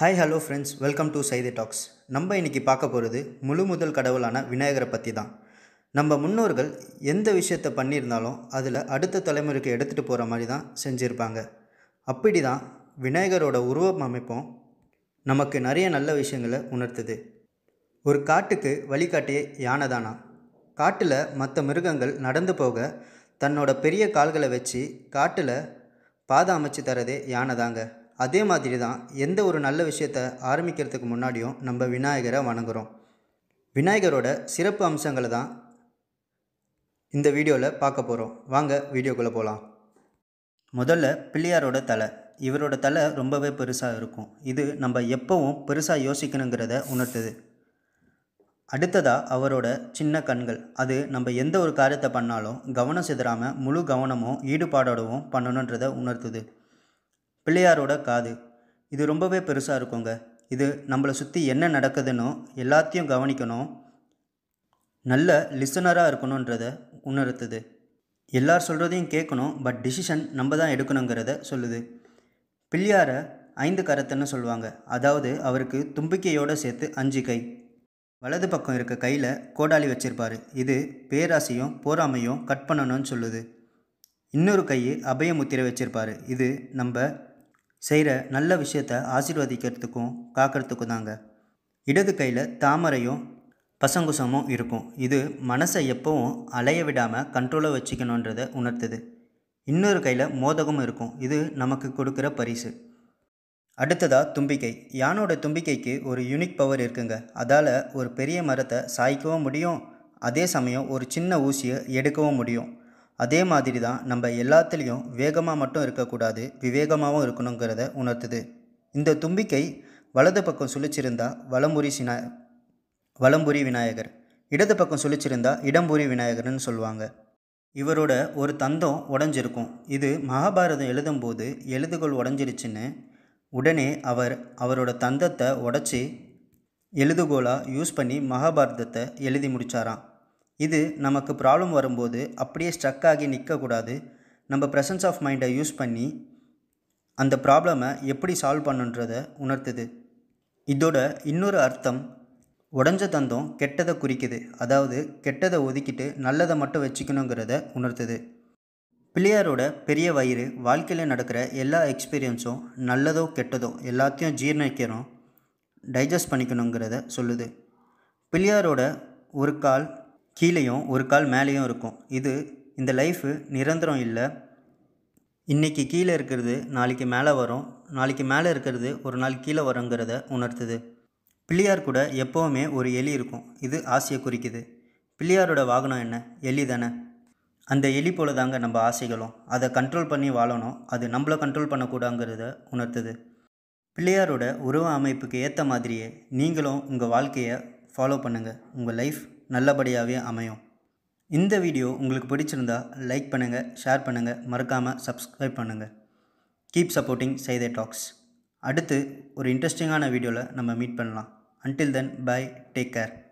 hi hello friends welcome to சைதி talks நம்ம இன்றைக்கி பார்க்க போகிறது முழு முதல் கடவுளான விநாயகரை பற்றி தான் நம்ம முன்னோர்கள் எந்த விஷயத்தை பண்ணியிருந்தாலும் அதில் அடுத்த தலைமுறைக்கு எடுத்துகிட்டு போகிற மாதிரி தான் செஞ்சுருப்பாங்க அப்படி தான் விநாயகரோட உருவம் அமைப்பும் நமக்கு நிறைய நல்ல விஷயங்களை உணர்த்துது ஒரு காட்டுக்கு வழிகாட்டிய யானை தானா காட்டில் மற்ற மிருகங்கள் நடந்து போக தன்னோட பெரிய கால்களை வச்சு காட்டில் பாதை அமைச்சு தரதே யானை தாங்க அதே மாதிரி தான் எந்த ஒரு நல்ல விஷயத்தை ஆரம்பிக்கிறதுக்கு முன்னாடியும் நம்ம விநாயகரை வணங்குகிறோம் விநாயகரோட சிறப்பு அம்சங்களை தான் இந்த வீடியோவில் பார்க்க போகிறோம் வாங்க வீடியோக்குள்ளே போகலாம் முதல்ல பிள்ளையாரோட தலை இவரோட தலை ரொம்பவே பெருசாக இருக்கும் இது நம்ம எப்போவும் பெருசாக யோசிக்கணுங்கிறத உணர்த்துது அடுத்ததாக அவரோட சின்ன கண்கள் அது நம்ம எந்த ஒரு காரியத்தை பண்ணாலும் கவனம் சிதறாமல் முழு கவனமும் ஈடுபாடோடவும் பண்ணணுன்றதை உணர்த்துது பிள்ளையாரோட காது இது ரொம்பவே பெருசாக இருக்குங்க இது நம்மளை சுற்றி என்ன நடக்குதுன்னு எல்லாத்தையும் கவனிக்கணும் நல்ல லிசனராக இருக்கணுன்றத உணர்த்துது எல்லார் சொல்கிறதையும் கேட்கணும் பட் டிசிஷன் நம்ம தான் எடுக்கணுங்கிறத சொல்லுது பிள்ளையாரை ஐந்து கரத்துன்னு சொல்லுவாங்க அதாவது அவருக்கு தும்பிக்கையோடு சேர்த்து அஞ்சு கை வலது பக்கம் இருக்க கையில் கோடாலி வச்சிருப்பார் இது பேராசையும் போராமையும் கட் பண்ணணும்னு சொல்லுது இன்னொரு கையை அபயமுத்திரை வச்சுருப்பார் இது நம்ம செய்கிற நல்ல விஷயத்த ஆசீர்வதிக்கிறதுக்கும் காக்கிறதுக்கும் தாங்க இடது கையில் தாமரையும் பசங்குசமும் இருக்கும் இது மனசை எப்போவும் அலைய விடாமல் கண்ட்ரோலை வச்சுக்கணுன்றதை உணர்த்துது இன்னொரு கையில் மோதகம் இருக்கும் இது நமக்கு கொடுக்குற பரிசு அடுத்ததாக தும்பிக்கை யானோட தும்பிக்கைக்கு ஒரு யூனிக் பவர் இருக்குங்க அதால் ஒரு பெரிய மரத்தை சாய்க்கவும் முடியும் அதே சமயம் ஒரு சின்ன ஊசியை எடுக்கவும் முடியும் அதே மாதிரி தான் நம்ம எல்லாத்துலேயும் வேகமாக மட்டும் இருக்கக்கூடாது விவேகமாகவும் இருக்கணுங்கிறத உணர்த்துது இந்த தும்பிக்கை வலது பக்கம் சுழிச்சிருந்தா வலம்புரி சினா வலம்புரி விநாயகர் இடது பக்கம் சுழிச்சிருந்தா இடம்புரி விநாயகர்னு சொல்லுவாங்க இவரோட ஒரு தந்தம் உடஞ்சிருக்கும் இது மகாபாரதம் எழுதும்போது எழுதுகோள் உடஞ்சிருச்சுன்னு உடனே அவர் அவரோட தந்தத்தை உடச்சி எழுதுகோலாக யூஸ் பண்ணி மகாபாரதத்தை எழுதி முடித்தாரான் இது நமக்கு ப்ராப்ளம் வரும்போது அப்படியே ஸ்ட்ரக் ஆகி நிற்கக்கூடாது நம்ம ப்ரெசன்ஸ் ஆஃப் மைண்டை யூஸ் பண்ணி அந்த ப்ராப்ளமை எப்படி சால்வ் பண்ணுன்றதை உணர்த்துது இதோட இன்னொரு அர்த்தம் உடஞ்ச தந்தம் கெட்டதை குறிக்குது அதாவது கெட்டதை ஒதுக்கிட்டு நல்லதை மட்டும் வச்சுக்கணுங்கிறத உணர்த்துது பிள்ளையாரோட பெரிய வயிறு வாழ்க்கையில் நடக்கிற எல்லா எக்ஸ்பீரியன்ஸும் நல்லதோ கெட்டதோ எல்லாத்தையும் ஜீர்ணிக்கிறோம் டைஜஸ்ட் பண்ணிக்கணுங்கிறத சொல்லுது பிள்ளையாரோட ஒரு கால் கீழேயும் ஒரு கால் மேலேயும் இருக்கும் இது இந்த லைஃபு நிரந்தரம் இல்லை இன்றைக்கி கீழே இருக்கிறது நாளைக்கு மேலே வரும் நாளைக்கு மேலே இருக்கிறது ஒரு நாள் கீழே வருங்கிறத உணர்த்துது பிள்ளையார் கூட எப்போவுமே ஒரு எலி இருக்கும் இது ஆசையை குறிக்குது பிள்ளையாரோட வாகனம் என்ன எலி தானே அந்த எலி போல தாங்க நம்ம ஆசைகளும் அதை கண்ட்ரோல் பண்ணி வாழணும் அது நம்மளை கண்ட்ரோல் பண்ணக்கூடாங்கிறத உணர்த்துது பிள்ளையாரோட உறவு அமைப்புக்கு ஏற்ற மாதிரியே நீங்களும் உங்கள் வாழ்க்கையை ஃபாலோ பண்ணுங்கள் உங்கள் லைஃப் நல்லபடியாகவே அமையும் இந்த வீடியோ உங்களுக்கு பிடிச்சிருந்தா லைக் பண்ணுங்கள் ஷேர் பண்ணுங்கள் மறக்காமல் சப்ஸ்கிரைப் பண்ணுங்கள் கீப் சப்போர்ட்டிங் செய்தே டாக்ஸ் அடுத்து ஒரு இன்ட்ரெஸ்டிங்கான வீடியோவில் நம்ம மீட் பண்ணலாம் until then bye take care